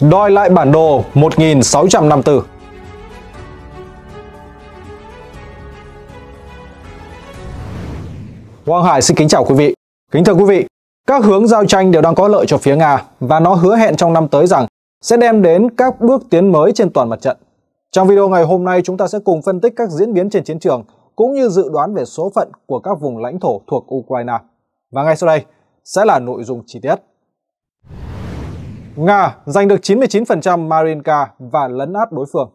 Đòi lại bản đồ 1654 Quang Hải xin kính chào quý vị. Kính thưa quý vị, các hướng giao tranh đều đang có lợi cho phía Nga và nó hứa hẹn trong năm tới rằng sẽ đem đến các bước tiến mới trên toàn mặt trận. Trong video ngày hôm nay chúng ta sẽ cùng phân tích các diễn biến trên chiến trường cũng như dự đoán về số phận của các vùng lãnh thổ thuộc Ukraine. Và ngay sau đây sẽ là nội dung chi tiết. Nga giành được 99% Marinka và lấn át đối phương.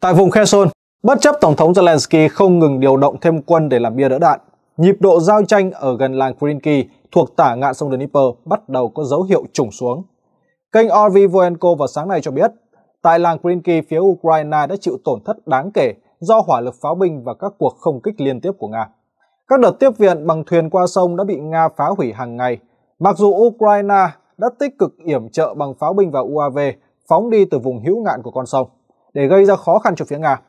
Tại vùng Kherson, bất chấp Tổng thống Zelensky không ngừng điều động thêm quân để làm bia đỡ đạn, nhịp độ giao tranh ở gần làng Krinky thuộc tả ngạn sông Dnipro bắt đầu có dấu hiệu trùng xuống. Kênh RV Voenko vào sáng nay cho biết, tại làng Krinky phía Ukraine đã chịu tổn thất đáng kể do hỏa lực pháo binh và các cuộc không kích liên tiếp của Nga. Các đợt tiếp viện bằng thuyền qua sông đã bị Nga phá hủy hàng ngày. Mặc dù Ukraine đã tích cực yểm trợ bằng pháo binh và UAV phóng đi từ vùng hữu ngạn của con sông để gây ra khó khăn cho phía Nga.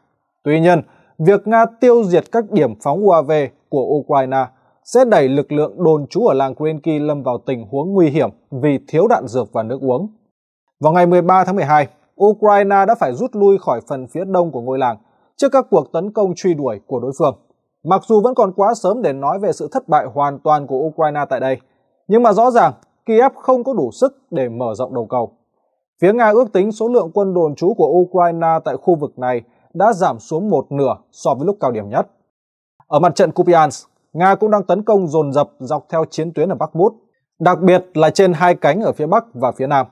Tuy nhiên, việc Nga tiêu diệt các điểm phóng UAV của Ukraine sẽ đẩy lực lượng đồn trú ở làng Krenki lâm vào tình huống nguy hiểm vì thiếu đạn dược và nước uống. Vào ngày 13 tháng 12, Ukraine đã phải rút lui khỏi phần phía đông của ngôi làng trước các cuộc tấn công truy đuổi của đối phương. Mặc dù vẫn còn quá sớm để nói về sự thất bại hoàn toàn của Ukraine tại đây, nhưng mà rõ ràng Kiev không có đủ sức để mở rộng đầu cầu. Phía Nga ước tính số lượng quân đồn trú của Ukraine tại khu vực này đã giảm xuống một nửa so với lúc cao điểm nhất. Ở mặt trận Kupiansk, Nga cũng đang tấn công dồn dập dọc theo chiến tuyến ở Bakhmut, đặc biệt là trên hai cánh ở phía Bắc và phía Nam.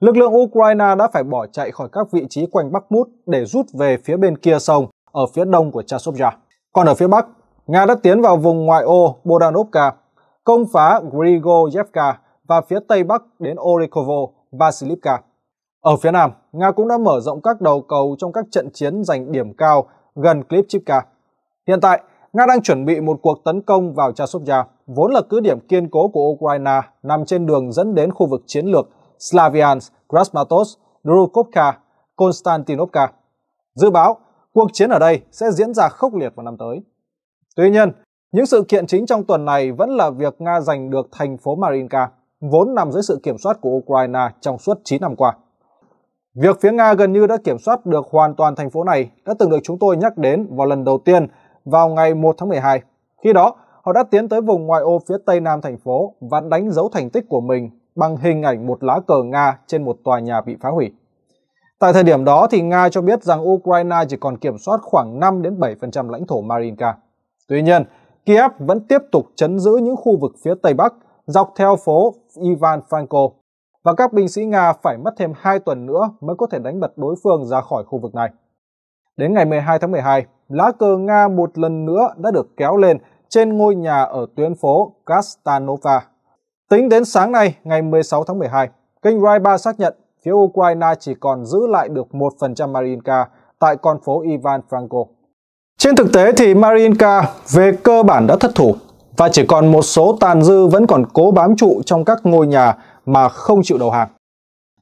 Lực lượng Ukraine đã phải bỏ chạy khỏi các vị trí quanh Bakhmut để rút về phía bên kia sông ở phía đông của Chasovya. Còn ở phía Bắc, Nga đã tiến vào vùng ngoại ô Bodanovka, công phá Grigoryevka và phía tây bắc đến Orekovo và Ở phía nam, Nga cũng đã mở rộng các đầu cầu trong các trận chiến giành điểm cao gần Klipchivka. Hiện tại, Nga đang chuẩn bị một cuộc tấn công vào Chasovya, vốn là cứ điểm kiên cố của Ukraine nằm trên đường dẫn đến khu vực chiến lược Slaviansk, Krasmatos, Drukovka, Konstantinovka. Dự báo, cuộc chiến ở đây sẽ diễn ra khốc liệt vào năm tới. Tuy nhiên, những sự kiện chính trong tuần này vẫn là việc Nga giành được thành phố Marinka, vốn nằm dưới sự kiểm soát của Ukraine trong suốt 9 năm qua. Việc phía Nga gần như đã kiểm soát được hoàn toàn thành phố này đã từng được chúng tôi nhắc đến vào lần đầu tiên vào ngày 1 tháng 12. Khi đó, họ đã tiến tới vùng ngoại ô phía tây nam thành phố và đánh dấu thành tích của mình bằng hình ảnh một lá cờ Nga trên một tòa nhà bị phá hủy. Tại thời điểm đó thì Nga cho biết rằng Ukraine chỉ còn kiểm soát khoảng 5 đến 7% lãnh thổ Marinka. Tuy nhiên, Kiev vẫn tiếp tục chấn giữ những khu vực phía tây bắc dọc theo phố Ivan Franko và các binh sĩ Nga phải mất thêm 2 tuần nữa mới có thể đánh bật đối phương ra khỏi khu vực này. Đến ngày 12 tháng 12, lá cờ Nga một lần nữa đã được kéo lên trên ngôi nhà ở tuyến phố Kastanova. Tính đến sáng nay, ngày 16 tháng 12, kênh Rai 3 xác nhận phía Ukraine chỉ còn giữ lại được 1% Marinka tại con phố Ivan Franko. Trên thực tế thì Marinka về cơ bản đã thất thủ và chỉ còn một số tàn dư vẫn còn cố bám trụ trong các ngôi nhà mà không chịu đầu hàng.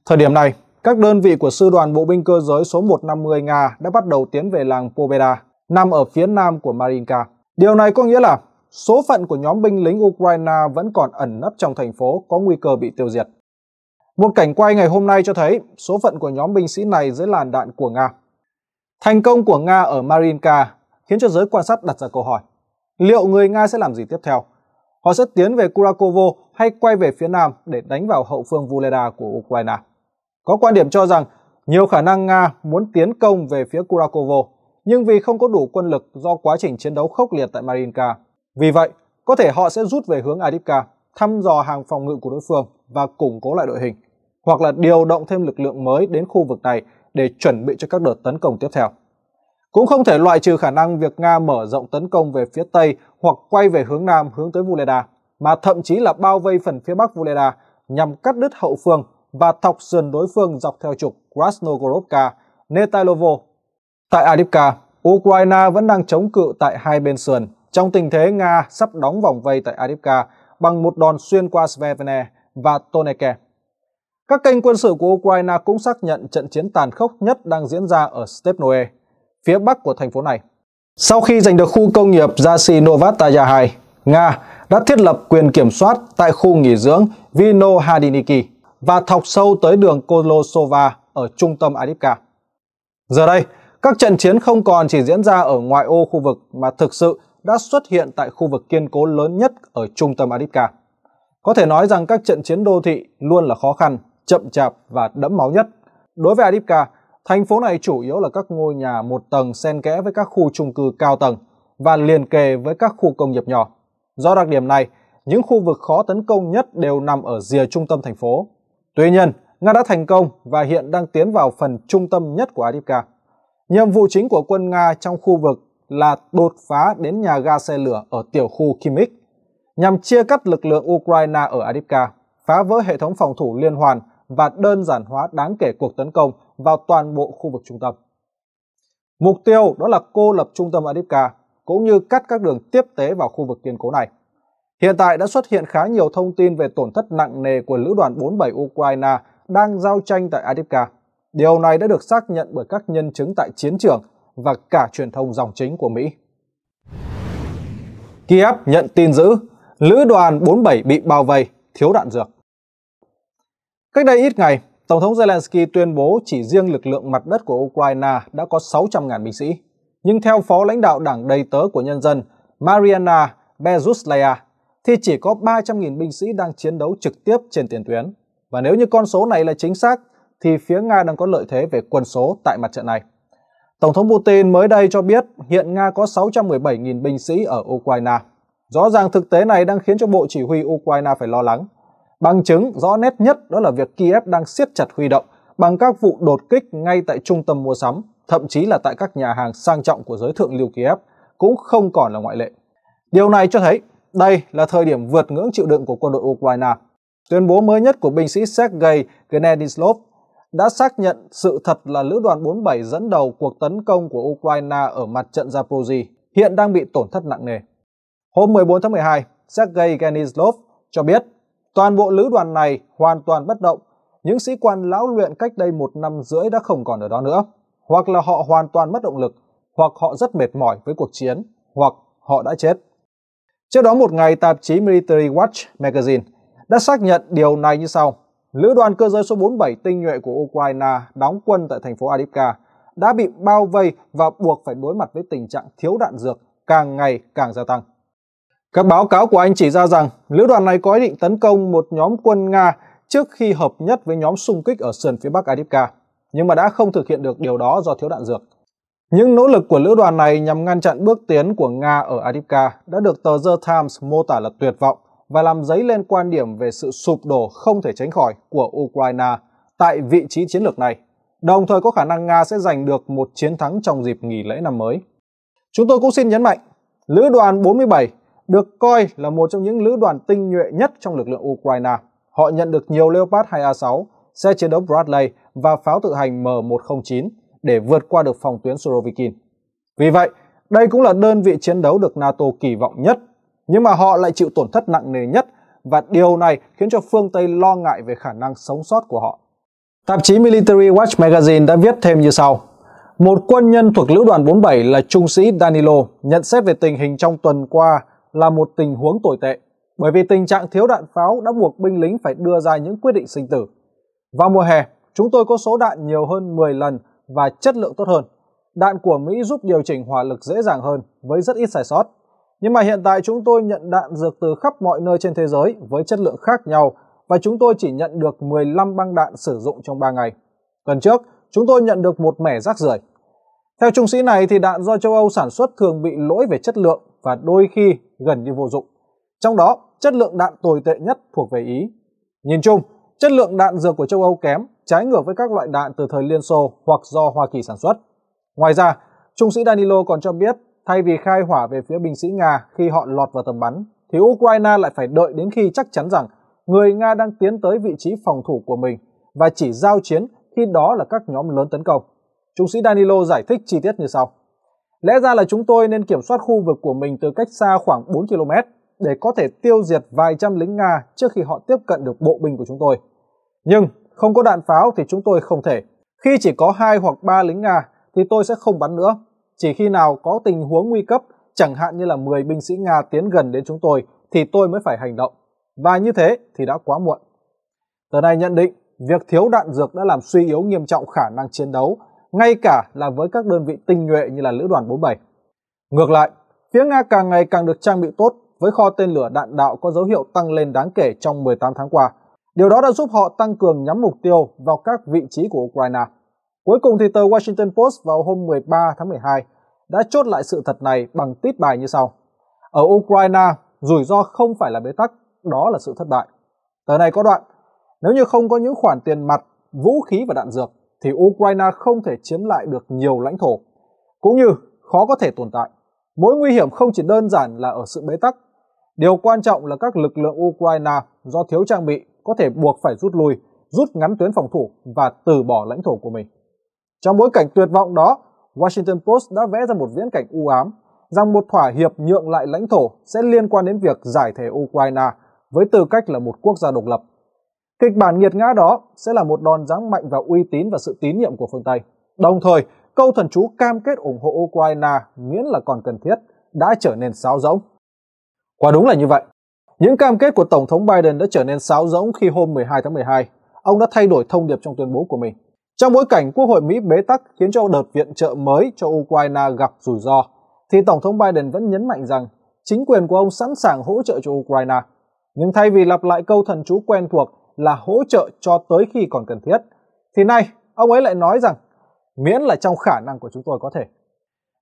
Thời điểm này, các đơn vị của Sư đoàn Bộ binh Cơ giới số 150 Nga đã bắt đầu tiến về làng Pobeda, nằm ở phía nam của Marinka. Điều này có nghĩa là số phận của nhóm binh lính Ukraine vẫn còn ẩn nấp trong thành phố có nguy cơ bị tiêu diệt. Một cảnh quay ngày hôm nay cho thấy số phận của nhóm binh sĩ này dưới làn đạn của Nga. Thành công của Nga ở Marinka khiến cho giới quan sát đặt ra câu hỏi Liệu người Nga sẽ làm gì tiếp theo? Họ sẽ tiến về Kurakovo hay quay về phía nam để đánh vào hậu phương Vuleda của Ukraine? Có quan điểm cho rằng nhiều khả năng Nga muốn tiến công về phía Kurakovo, nhưng vì không có đủ quân lực do quá trình chiến đấu khốc liệt tại Marinka. Vì vậy, có thể họ sẽ rút về hướng Adipka, thăm dò hàng phòng ngự của đối phương và củng cố lại đội hình, hoặc là điều động thêm lực lượng mới đến khu vực này để chuẩn bị cho các đợt tấn công tiếp theo. Cũng không thể loại trừ khả năng việc Nga mở rộng tấn công về phía Tây hoặc quay về hướng Nam hướng tới Vuleda, mà thậm chí là bao vây phần phía Bắc Vuleda nhằm cắt đứt hậu phương và thọc sườn đối phương dọc theo trục Krasnogorovka, Netailovo. Tại Adipka, Ukraine vẫn đang chống cự tại hai bên sườn, trong tình thế Nga sắp đóng vòng vây tại Adipka bằng một đòn xuyên qua Svevene và Toneke. Các kênh quân sự của Ukraine cũng xác nhận trận chiến tàn khốc nhất đang diễn ra ở Stepnoe, phía bắc của thành phố này. Sau khi giành được khu công nghiệp Zasinovataya 2, Nga đã thiết lập quyền kiểm soát tại khu nghỉ dưỡng Vinohadiniki và thọc sâu tới đường Kolosova ở trung tâm Adipka. Giờ đây, các trận chiến không còn chỉ diễn ra ở ngoại ô khu vực mà thực sự đã xuất hiện tại khu vực kiên cố lớn nhất ở trung tâm Adipka. Có thể nói rằng các trận chiến đô thị luôn là khó khăn, chậm chạp và đẫm máu nhất. Đối với Adipka, Thành phố này chủ yếu là các ngôi nhà một tầng xen kẽ với các khu trung cư cao tầng và liền kề với các khu công nghiệp nhỏ. Do đặc điểm này, những khu vực khó tấn công nhất đều nằm ở rìa trung tâm thành phố. Tuy nhiên, Nga đã thành công và hiện đang tiến vào phần trung tâm nhất của Adivka. Nhiệm vụ chính của quân Nga trong khu vực là đột phá đến nhà ga xe lửa ở tiểu khu Kimik nhằm chia cắt lực lượng Ukraine ở Adivka, phá vỡ hệ thống phòng thủ liên hoàn và đơn giản hóa đáng kể cuộc tấn công vào toàn bộ khu vực trung tâm. Mục tiêu đó là cô lập trung tâm Adipka cũng như cắt các đường tiếp tế vào khu vực kiên cố này. Hiện tại đã xuất hiện khá nhiều thông tin về tổn thất nặng nề của lữ đoàn 47 Ukraine đang giao tranh tại Adipka. Điều này đã được xác nhận bởi các nhân chứng tại chiến trường và cả truyền thông dòng chính của Mỹ. Kiev nhận tin dữ, lữ đoàn 47 bị bao vây, thiếu đạn dược. Cách đây ít ngày, Tổng thống Zelensky tuyên bố chỉ riêng lực lượng mặt đất của Ukraine đã có 600.000 binh sĩ. Nhưng theo phó lãnh đạo đảng đầy tớ của nhân dân Mariana Bezuslaya, thì chỉ có 300.000 binh sĩ đang chiến đấu trực tiếp trên tiền tuyến. Và nếu như con số này là chính xác, thì phía Nga đang có lợi thế về quân số tại mặt trận này. Tổng thống Putin mới đây cho biết hiện Nga có 617.000 binh sĩ ở Ukraine. Rõ ràng thực tế này đang khiến cho Bộ Chỉ huy Ukraine phải lo lắng Bằng chứng rõ nét nhất đó là việc Kiev đang siết chặt huy động bằng các vụ đột kích ngay tại trung tâm mua sắm, thậm chí là tại các nhà hàng sang trọng của giới thượng lưu Kiev, cũng không còn là ngoại lệ. Điều này cho thấy đây là thời điểm vượt ngưỡng chịu đựng của quân đội Ukraine. Tuyên bố mới nhất của binh sĩ Sergei Gennadislov đã xác nhận sự thật là lữ đoàn 47 dẫn đầu cuộc tấn công của Ukraine ở mặt trận Zaporozhye hiện đang bị tổn thất nặng nề. Hôm 14 tháng 12, Sergei Genislov cho biết Toàn bộ lữ đoàn này hoàn toàn bất động, những sĩ quan lão luyện cách đây một năm rưỡi đã không còn ở đó nữa. Hoặc là họ hoàn toàn mất động lực, hoặc họ rất mệt mỏi với cuộc chiến, hoặc họ đã chết. Trước đó một ngày, tạp chí Military Watch Magazine đã xác nhận điều này như sau. Lữ đoàn cơ giới số 47 tinh nhuệ của Ukraine đóng quân tại thành phố Adivka đã bị bao vây và buộc phải đối mặt với tình trạng thiếu đạn dược càng ngày càng gia tăng. Các báo cáo của anh chỉ ra rằng lữ đoàn này có ý định tấn công một nhóm quân Nga trước khi hợp nhất với nhóm xung kích ở sườn phía bắc Adipka, nhưng mà đã không thực hiện được điều đó do thiếu đạn dược. Những nỗ lực của lữ đoàn này nhằm ngăn chặn bước tiến của Nga ở Adipka đã được tờ The Times mô tả là tuyệt vọng và làm dấy lên quan điểm về sự sụp đổ không thể tránh khỏi của Ukraine tại vị trí chiến lược này, đồng thời có khả năng Nga sẽ giành được một chiến thắng trong dịp nghỉ lễ năm mới. Chúng tôi cũng xin nhấn mạnh, lữ đoàn 47 được coi là một trong những lữ đoàn tinh nhuệ nhất trong lực lượng Ukraine. Họ nhận được nhiều Leopard 2A6, xe chiến đấu Bradley và pháo tự hành M109 để vượt qua được phòng tuyến Surovikin. Vì vậy, đây cũng là đơn vị chiến đấu được NATO kỳ vọng nhất, nhưng mà họ lại chịu tổn thất nặng nề nhất và điều này khiến cho phương Tây lo ngại về khả năng sống sót của họ. Tạp chí Military Watch Magazine đã viết thêm như sau. Một quân nhân thuộc lữ đoàn 47 là trung sĩ Danilo nhận xét về tình hình trong tuần qua là một tình huống tồi tệ, bởi vì tình trạng thiếu đạn pháo đã buộc binh lính phải đưa ra những quyết định sinh tử. Vào mùa hè, chúng tôi có số đạn nhiều hơn 10 lần và chất lượng tốt hơn. Đạn của Mỹ giúp điều chỉnh hỏa lực dễ dàng hơn với rất ít sai sót. Nhưng mà hiện tại chúng tôi nhận đạn dược từ khắp mọi nơi trên thế giới với chất lượng khác nhau và chúng tôi chỉ nhận được 15 băng đạn sử dụng trong 3 ngày. Tuần trước, chúng tôi nhận được một mẻ rác rưởi. Theo trung sĩ này thì đạn do châu Âu sản xuất thường bị lỗi về chất lượng và đôi khi gần như vô dụng. Trong đó, chất lượng đạn tồi tệ nhất thuộc về Ý. Nhìn chung, chất lượng đạn dược của châu Âu kém, trái ngược với các loại đạn từ thời Liên Xô hoặc do Hoa Kỳ sản xuất. Ngoài ra, trung sĩ Danilo còn cho biết, thay vì khai hỏa về phía binh sĩ Nga khi họ lọt vào tầm bắn, thì Ukraine lại phải đợi đến khi chắc chắn rằng người Nga đang tiến tới vị trí phòng thủ của mình và chỉ giao chiến khi đó là các nhóm lớn tấn công. Trung sĩ Danilo giải thích chi tiết như sau. Lẽ ra là chúng tôi nên kiểm soát khu vực của mình từ cách xa khoảng 4 km để có thể tiêu diệt vài trăm lính Nga trước khi họ tiếp cận được bộ binh của chúng tôi. Nhưng không có đạn pháo thì chúng tôi không thể. Khi chỉ có 2 hoặc 3 lính Nga thì tôi sẽ không bắn nữa. Chỉ khi nào có tình huống nguy cấp, chẳng hạn như là 10 binh sĩ Nga tiến gần đến chúng tôi thì tôi mới phải hành động. Và như thế thì đã quá muộn. Tờ này nhận định việc thiếu đạn dược đã làm suy yếu nghiêm trọng khả năng chiến đấu ngay cả là với các đơn vị tinh nhuệ như là lữ đoàn 47. Ngược lại, phía Nga càng ngày càng được trang bị tốt với kho tên lửa đạn đạo có dấu hiệu tăng lên đáng kể trong 18 tháng qua. Điều đó đã giúp họ tăng cường nhắm mục tiêu vào các vị trí của Ukraine. Cuối cùng thì tờ Washington Post vào hôm 13 tháng 12 đã chốt lại sự thật này bằng tít bài như sau. Ở Ukraine, rủi ro không phải là bế tắc, đó là sự thất bại. Tờ này có đoạn, nếu như không có những khoản tiền mặt, vũ khí và đạn dược, thì Ukraine không thể chiếm lại được nhiều lãnh thổ, cũng như khó có thể tồn tại. Mối nguy hiểm không chỉ đơn giản là ở sự bế tắc. Điều quan trọng là các lực lượng Ukraine do thiếu trang bị có thể buộc phải rút lui, rút ngắn tuyến phòng thủ và từ bỏ lãnh thổ của mình. Trong bối cảnh tuyệt vọng đó, Washington Post đã vẽ ra một viễn cảnh u ám rằng một thỏa hiệp nhượng lại lãnh thổ sẽ liên quan đến việc giải thể Ukraine với tư cách là một quốc gia độc lập. Kịch bản nghiệt ngã đó sẽ là một đòn giáng mạnh vào uy tín và sự tín nhiệm của phương Tây. Đồng thời, câu thần chú cam kết ủng hộ Ukraine miễn là còn cần thiết đã trở nên sáo rỗng. Quả đúng là như vậy. Những cam kết của Tổng thống Biden đã trở nên sáo rỗng khi hôm 12 tháng 12, ông đã thay đổi thông điệp trong tuyên bố của mình. Trong bối cảnh Quốc hội Mỹ bế tắc khiến cho đợt viện trợ mới cho Ukraine gặp rủi ro, thì Tổng thống Biden vẫn nhấn mạnh rằng chính quyền của ông sẵn sàng hỗ trợ cho Ukraine. Nhưng thay vì lặp lại câu thần chú quen thuộc là hỗ trợ cho tới khi còn cần thiết. Thì nay, ông ấy lại nói rằng miễn là trong khả năng của chúng tôi có thể.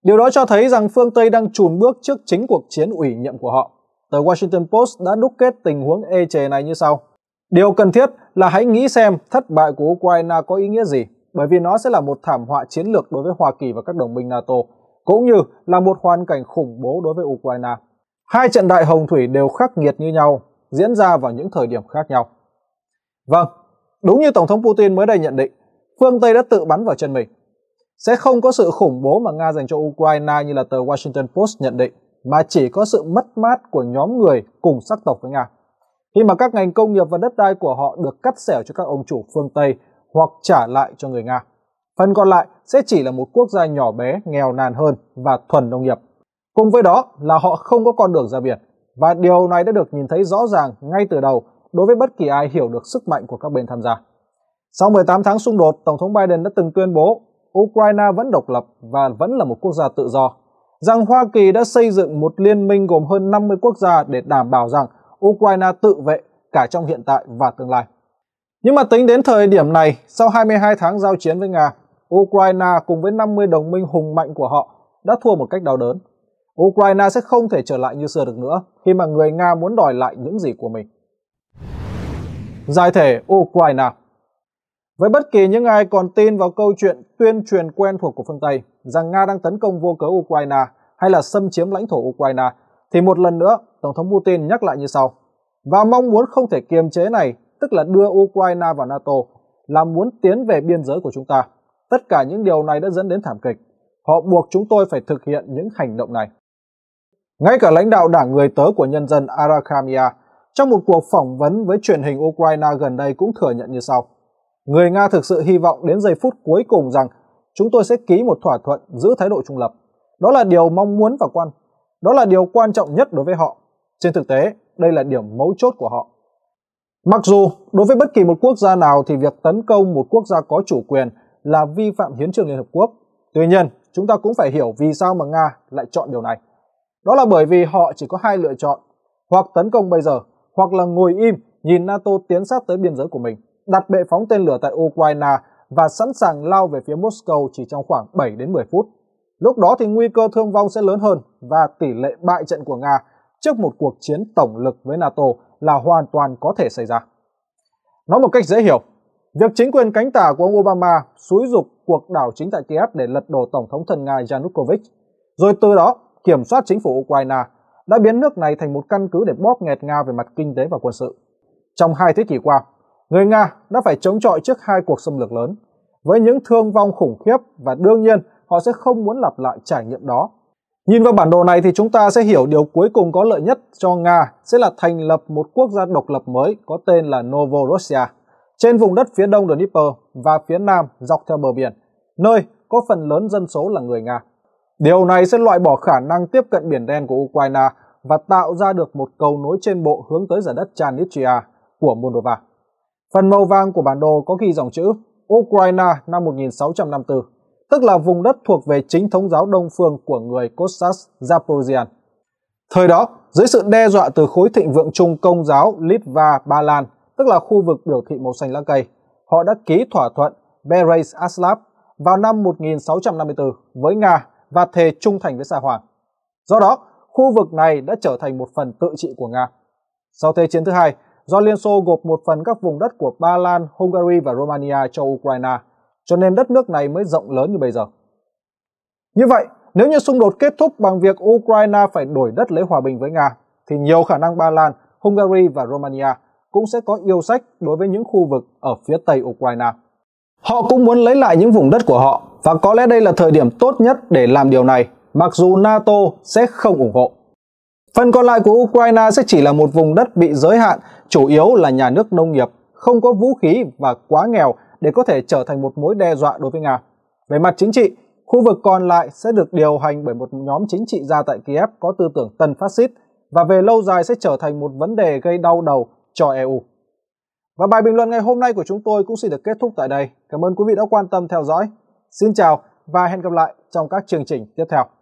Điều đó cho thấy rằng phương Tây đang chùn bước trước chính cuộc chiến ủy nhiệm của họ. Tờ Washington Post đã đúc kết tình huống ê chề này như sau. Điều cần thiết là hãy nghĩ xem thất bại của Ukraine có ý nghĩa gì, bởi vì nó sẽ là một thảm họa chiến lược đối với Hoa Kỳ và các đồng minh NATO, cũng như là một hoàn cảnh khủng bố đối với Ukraine. Hai trận đại hồng thủy đều khắc nghiệt như nhau, diễn ra vào những thời điểm khác nhau. Vâng, đúng như Tổng thống Putin mới đây nhận định, phương Tây đã tự bắn vào chân mình. Sẽ không có sự khủng bố mà Nga dành cho Ukraine như là tờ Washington Post nhận định, mà chỉ có sự mất mát của nhóm người cùng sắc tộc với Nga. Khi mà các ngành công nghiệp và đất đai của họ được cắt xẻ cho các ông chủ phương Tây hoặc trả lại cho người Nga. Phần còn lại sẽ chỉ là một quốc gia nhỏ bé, nghèo nàn hơn và thuần nông nghiệp. Cùng với đó là họ không có con đường ra biển. Và điều này đã được nhìn thấy rõ ràng ngay từ đầu đối với bất kỳ ai hiểu được sức mạnh của các bên tham gia. Sau 18 tháng xung đột, Tổng thống Biden đã từng tuyên bố Ukraine vẫn độc lập và vẫn là một quốc gia tự do, rằng Hoa Kỳ đã xây dựng một liên minh gồm hơn 50 quốc gia để đảm bảo rằng Ukraine tự vệ cả trong hiện tại và tương lai. Nhưng mà tính đến thời điểm này, sau 22 tháng giao chiến với Nga, Ukraine cùng với 50 đồng minh hùng mạnh của họ đã thua một cách đau đớn. Ukraine sẽ không thể trở lại như xưa được nữa khi mà người Nga muốn đòi lại những gì của mình giải thể Ukraine. Với bất kỳ những ai còn tin vào câu chuyện tuyên truyền quen thuộc của phương Tây rằng Nga đang tấn công vô cớ Ukraine hay là xâm chiếm lãnh thổ Ukraine, thì một lần nữa Tổng thống Putin nhắc lại như sau. Và mong muốn không thể kiềm chế này, tức là đưa Ukraine vào NATO, là muốn tiến về biên giới của chúng ta. Tất cả những điều này đã dẫn đến thảm kịch. Họ buộc chúng tôi phải thực hiện những hành động này. Ngay cả lãnh đạo đảng người tớ của nhân dân Arakhamia trong một cuộc phỏng vấn với truyền hình Ukraine gần đây cũng thừa nhận như sau. Người Nga thực sự hy vọng đến giây phút cuối cùng rằng chúng tôi sẽ ký một thỏa thuận giữ thái độ trung lập. Đó là điều mong muốn và quan. Đó là điều quan trọng nhất đối với họ. Trên thực tế, đây là điểm mấu chốt của họ. Mặc dù đối với bất kỳ một quốc gia nào thì việc tấn công một quốc gia có chủ quyền là vi phạm hiến trương Liên Hợp Quốc. Tuy nhiên, chúng ta cũng phải hiểu vì sao mà Nga lại chọn điều này. Đó là bởi vì họ chỉ có hai lựa chọn, hoặc tấn công bây giờ hoặc là ngồi im nhìn NATO tiến sát tới biên giới của mình, đặt bệ phóng tên lửa tại Ukraine và sẵn sàng lao về phía Moscow chỉ trong khoảng 7 đến 10 phút. Lúc đó thì nguy cơ thương vong sẽ lớn hơn và tỷ lệ bại trận của Nga trước một cuộc chiến tổng lực với NATO là hoàn toàn có thể xảy ra. Nói một cách dễ hiểu, việc chính quyền cánh tả của ông Obama xúi dục cuộc đảo chính tại Kiev để lật đổ Tổng thống thân Nga Yanukovych, rồi từ đó kiểm soát chính phủ Ukraine đã biến nước này thành một căn cứ để bóp nghẹt Nga về mặt kinh tế và quân sự. Trong hai thế kỷ qua, người Nga đã phải chống chọi trước hai cuộc xâm lược lớn, với những thương vong khủng khiếp và đương nhiên họ sẽ không muốn lặp lại trải nghiệm đó. Nhìn vào bản đồ này thì chúng ta sẽ hiểu điều cuối cùng có lợi nhất cho Nga sẽ là thành lập một quốc gia độc lập mới có tên là Novorossiya trên vùng đất phía đông đường Dnieper và phía nam dọc theo bờ biển, nơi có phần lớn dân số là người Nga. Điều này sẽ loại bỏ khả năng tiếp cận biển đen của Ukraine và tạo ra được một cầu nối trên bộ hướng tới giải đất Chanitria của Moldova. Phần màu vàng của bản đồ có ghi dòng chữ Ukraine năm 1654, tức là vùng đất thuộc về chính thống giáo đông phương của người Cossacks Zaporizhian. Thời đó, dưới sự đe dọa từ khối thịnh vượng chung công giáo Litva Ba Lan, tức là khu vực biểu thị màu xanh lá cây, họ đã ký thỏa thuận Beres Aslav vào năm 1654 với Nga và thề trung thành với Sa Hoàng. Do đó, khu vực này đã trở thành một phần tự trị của Nga. Sau Thế chiến thứ hai, do Liên Xô gộp một phần các vùng đất của Ba Lan, Hungary và Romania cho Ukraine, cho nên đất nước này mới rộng lớn như bây giờ. Như vậy, nếu như xung đột kết thúc bằng việc Ukraine phải đổi đất lấy hòa bình với Nga, thì nhiều khả năng Ba Lan, Hungary và Romania cũng sẽ có yêu sách đối với những khu vực ở phía tây Ukraine. Họ cũng muốn lấy lại những vùng đất của họ và có lẽ đây là thời điểm tốt nhất để làm điều này, mặc dù NATO sẽ không ủng hộ. Phần còn lại của Ukraine sẽ chỉ là một vùng đất bị giới hạn, chủ yếu là nhà nước nông nghiệp, không có vũ khí và quá nghèo để có thể trở thành một mối đe dọa đối với Nga. Về mặt chính trị, khu vực còn lại sẽ được điều hành bởi một nhóm chính trị gia tại Kiev có tư tưởng tân phát xít và về lâu dài sẽ trở thành một vấn đề gây đau đầu cho EU. Và bài bình luận ngày hôm nay của chúng tôi cũng xin được kết thúc tại đây. Cảm ơn quý vị đã quan tâm theo dõi. Xin chào và hẹn gặp lại trong các chương trình tiếp theo.